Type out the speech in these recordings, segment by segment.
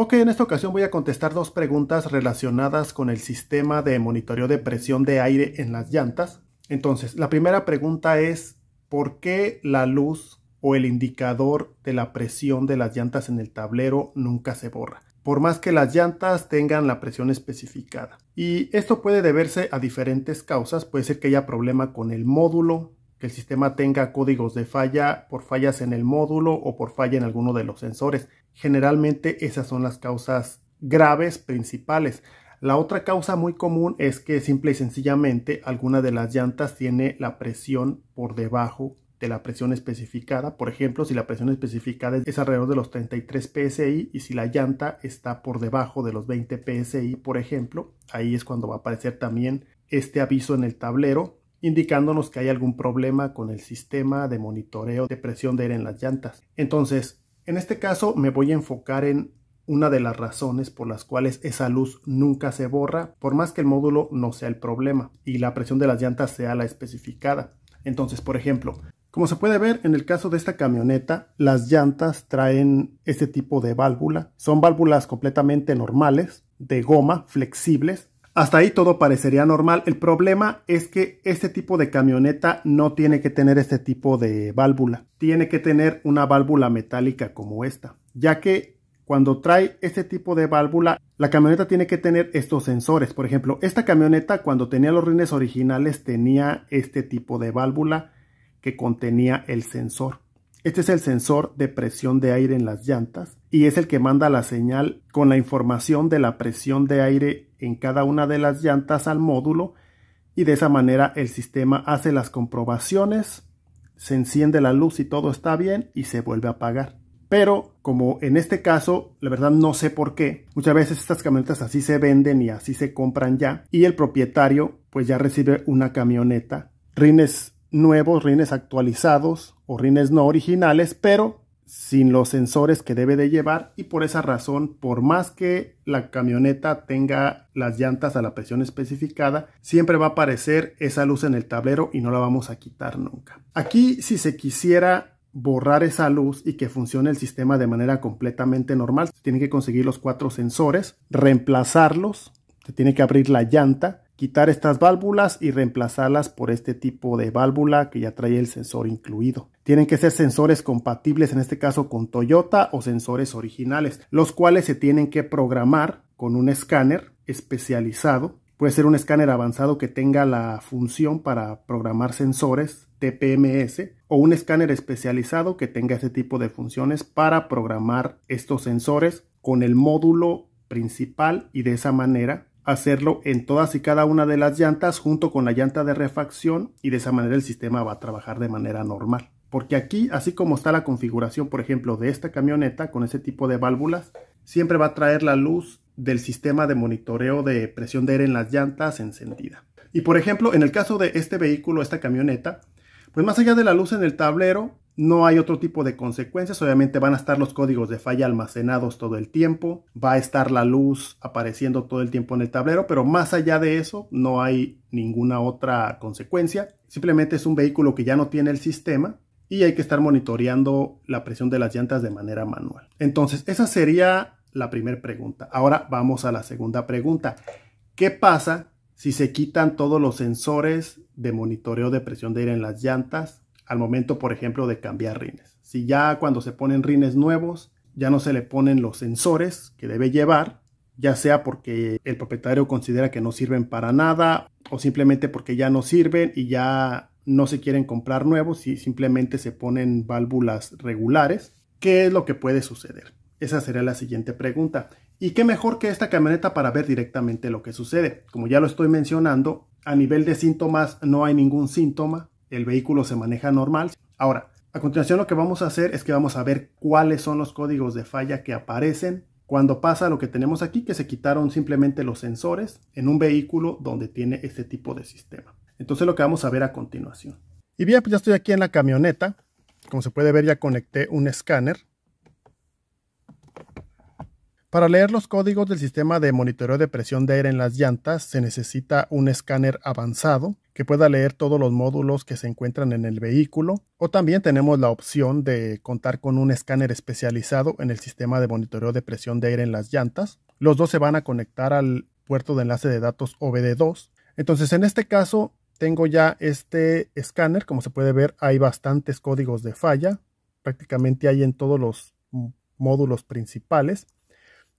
Ok, en esta ocasión voy a contestar dos preguntas relacionadas con el sistema de monitoreo de presión de aire en las llantas. Entonces, la primera pregunta es, ¿por qué la luz o el indicador de la presión de las llantas en el tablero nunca se borra? por más que las llantas tengan la presión especificada. Y esto puede deberse a diferentes causas, puede ser que haya problema con el módulo, que el sistema tenga códigos de falla por fallas en el módulo o por falla en alguno de los sensores. Generalmente esas son las causas graves principales. La otra causa muy común es que simple y sencillamente alguna de las llantas tiene la presión por debajo de la presión especificada. Por ejemplo, si la presión especificada es alrededor de los 33 psi y si la llanta está por debajo de los 20 psi, por ejemplo, ahí es cuando va a aparecer también este aviso en el tablero indicándonos que hay algún problema con el sistema de monitoreo de presión de aire en las llantas. Entonces, en este caso me voy a enfocar en una de las razones por las cuales esa luz nunca se borra, por más que el módulo no sea el problema y la presión de las llantas sea la especificada. Entonces, por ejemplo, como se puede ver en el caso de esta camioneta, las llantas traen este tipo de válvula. Son válvulas completamente normales, de goma, flexibles, hasta ahí todo parecería normal. El problema es que este tipo de camioneta no tiene que tener este tipo de válvula. Tiene que tener una válvula metálica como esta, ya que cuando trae este tipo de válvula, la camioneta tiene que tener estos sensores. Por ejemplo, esta camioneta cuando tenía los rines originales tenía este tipo de válvula que contenía el sensor. Este es el sensor de presión de aire en las llantas y es el que manda la señal con la información de la presión de aire en cada una de las llantas al módulo y de esa manera el sistema hace las comprobaciones, se enciende la luz y todo está bien y se vuelve a apagar. Pero como en este caso, la verdad no sé por qué, muchas veces estas camionetas así se venden y así se compran ya y el propietario pues ya recibe una camioneta, rines nuevos, rines actualizados o rines no originales, pero sin los sensores que debe de llevar y por esa razón, por más que la camioneta tenga las llantas a la presión especificada, siempre va a aparecer esa luz en el tablero y no la vamos a quitar nunca. Aquí si se quisiera borrar esa luz y que funcione el sistema de manera completamente normal, se tiene que conseguir los cuatro sensores, reemplazarlos, se tiene que abrir la llanta, quitar estas válvulas y reemplazarlas por este tipo de válvula que ya trae el sensor incluido. Tienen que ser sensores compatibles en este caso con Toyota o sensores originales, los cuales se tienen que programar con un escáner especializado. Puede ser un escáner avanzado que tenga la función para programar sensores TPMS o un escáner especializado que tenga ese tipo de funciones para programar estos sensores con el módulo principal y de esa manera hacerlo en todas y cada una de las llantas junto con la llanta de refacción y de esa manera el sistema va a trabajar de manera normal. Porque aquí, así como está la configuración, por ejemplo, de esta camioneta con ese tipo de válvulas, siempre va a traer la luz del sistema de monitoreo de presión de aire en las llantas encendida. Y por ejemplo, en el caso de este vehículo, esta camioneta, pues más allá de la luz en el tablero, no hay otro tipo de consecuencias, obviamente van a estar los códigos de falla almacenados todo el tiempo, va a estar la luz apareciendo todo el tiempo en el tablero, pero más allá de eso no hay ninguna otra consecuencia. Simplemente es un vehículo que ya no tiene el sistema y hay que estar monitoreando la presión de las llantas de manera manual. Entonces, esa sería la primera pregunta. Ahora vamos a la segunda pregunta. ¿Qué pasa si se quitan todos los sensores de monitoreo de presión de aire en las llantas al momento, por ejemplo, de cambiar rines. Si ya cuando se ponen rines nuevos, ya no se le ponen los sensores que debe llevar, ya sea porque el propietario considera que no sirven para nada o simplemente porque ya no sirven y ya no se quieren comprar nuevos y simplemente se ponen válvulas regulares. ¿Qué es lo que puede suceder? Esa sería la siguiente pregunta. ¿Y qué mejor que esta camioneta para ver directamente lo que sucede? Como ya lo estoy mencionando, a nivel de síntomas no hay ningún síntoma, el vehículo se maneja normal. Ahora, a continuación lo que vamos a hacer es que vamos a ver cuáles son los códigos de falla que aparecen cuando pasa lo que tenemos aquí, que se quitaron simplemente los sensores en un vehículo donde tiene este tipo de sistema. Entonces lo que vamos a ver a continuación. Y bien, pues ya estoy aquí en la camioneta. Como se puede ver, ya conecté un escáner. Para leer los códigos del sistema de monitoreo de presión de aire en las llantas se necesita un escáner avanzado que pueda leer todos los módulos que se encuentran en el vehículo o también tenemos la opción de contar con un escáner especializado en el sistema de monitoreo de presión de aire en las llantas. Los dos se van a conectar al puerto de enlace de datos OBD2. Entonces en este caso tengo ya este escáner, como se puede ver hay bastantes códigos de falla, prácticamente hay en todos los módulos principales.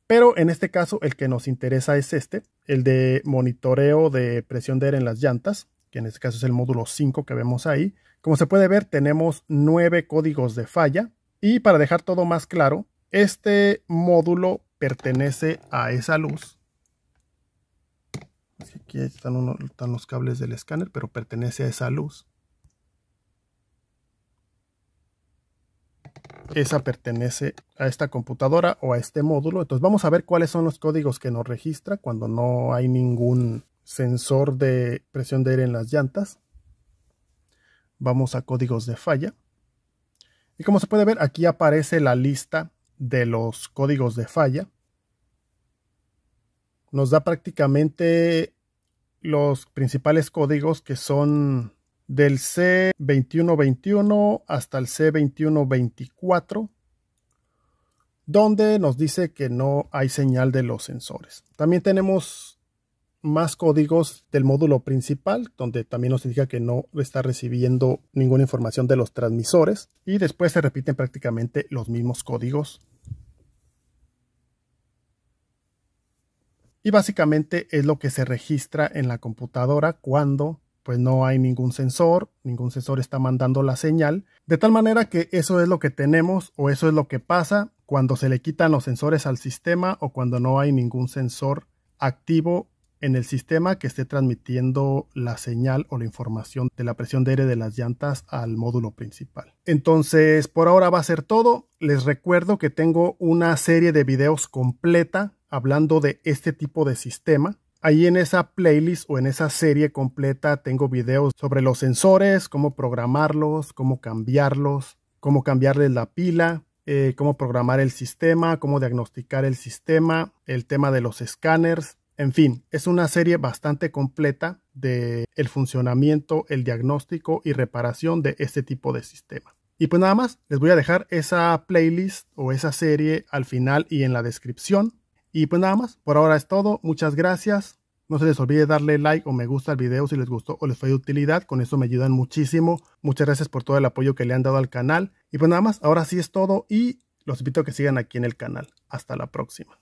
Pero en este caso el que nos interesa es este, el de monitoreo de presión de aire en las llantas que en este caso es el módulo 5 que vemos ahí. Como se puede ver, tenemos nueve códigos de falla. Y para dejar todo más claro, este módulo pertenece a esa luz. Aquí están, están los cables del escáner, pero pertenece a esa luz. Esa pertenece a esta computadora o a este módulo. Entonces vamos a ver cuáles son los códigos que nos registra cuando no hay ningún sensor de presión de aire en las llantas. Vamos a códigos de falla. Y como se puede ver, aquí aparece la lista de los códigos de falla. Nos da prácticamente los principales códigos que son del C2121 hasta el C2124, donde nos dice que no hay señal de los sensores. También tenemos más códigos del módulo principal, donde también nos indica que no está recibiendo ninguna información de los transmisores. Y después se repiten prácticamente los mismos códigos. Y básicamente es lo que se registra en la computadora cuando pues no hay ningún sensor, ningún sensor está mandando la señal, de tal manera que eso es lo que tenemos o eso es lo que pasa cuando se le quitan los sensores al sistema o cuando no hay ningún sensor activo en el sistema que esté transmitiendo la señal o la información de la presión de aire de las llantas al módulo principal. Entonces, por ahora va a ser todo. Les recuerdo que tengo una serie de videos completa hablando de este tipo de sistema. Ahí en esa playlist o en esa serie completa tengo videos sobre los sensores, cómo programarlos, cómo cambiarlos, cómo cambiarles la pila, eh, cómo programar el sistema, cómo diagnosticar el sistema, el tema de los escáneres, en fin, es una serie bastante completa de el funcionamiento, el diagnóstico y reparación de este tipo de sistema. Y pues nada más, les voy a dejar esa playlist o esa serie al final y en la descripción. Y pues nada más, por ahora es todo, muchas gracias. No se les olvide darle like o me gusta al video si les gustó o les fue de utilidad. Con eso me ayudan muchísimo. Muchas gracias por todo el apoyo que le han dado al canal. Y pues nada más, ahora sí es todo y los invito a que sigan aquí en el canal. Hasta la próxima.